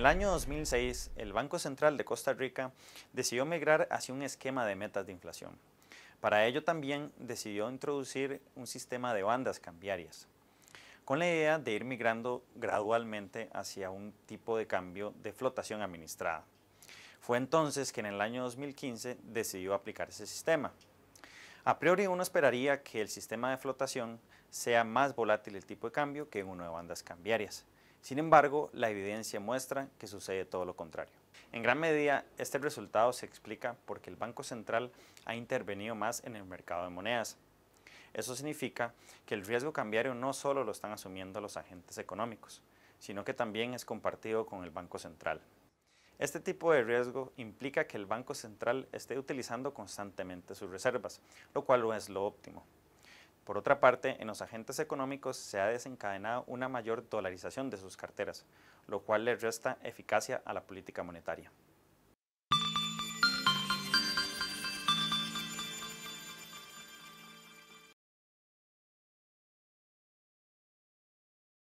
En el año 2006, el Banco Central de Costa Rica decidió migrar hacia un esquema de metas de inflación. Para ello también decidió introducir un sistema de bandas cambiarias, con la idea de ir migrando gradualmente hacia un tipo de cambio de flotación administrada. Fue entonces que en el año 2015 decidió aplicar ese sistema. A priori uno esperaría que el sistema de flotación sea más volátil el tipo de cambio que uno de bandas cambiarias. Sin embargo, la evidencia muestra que sucede todo lo contrario. En gran medida, este resultado se explica porque el Banco Central ha intervenido más en el mercado de monedas. Eso significa que el riesgo cambiario no solo lo están asumiendo los agentes económicos, sino que también es compartido con el Banco Central. Este tipo de riesgo implica que el Banco Central esté utilizando constantemente sus reservas, lo cual no es lo óptimo. Por otra parte, en los agentes económicos se ha desencadenado una mayor dolarización de sus carteras, lo cual le resta eficacia a la política monetaria.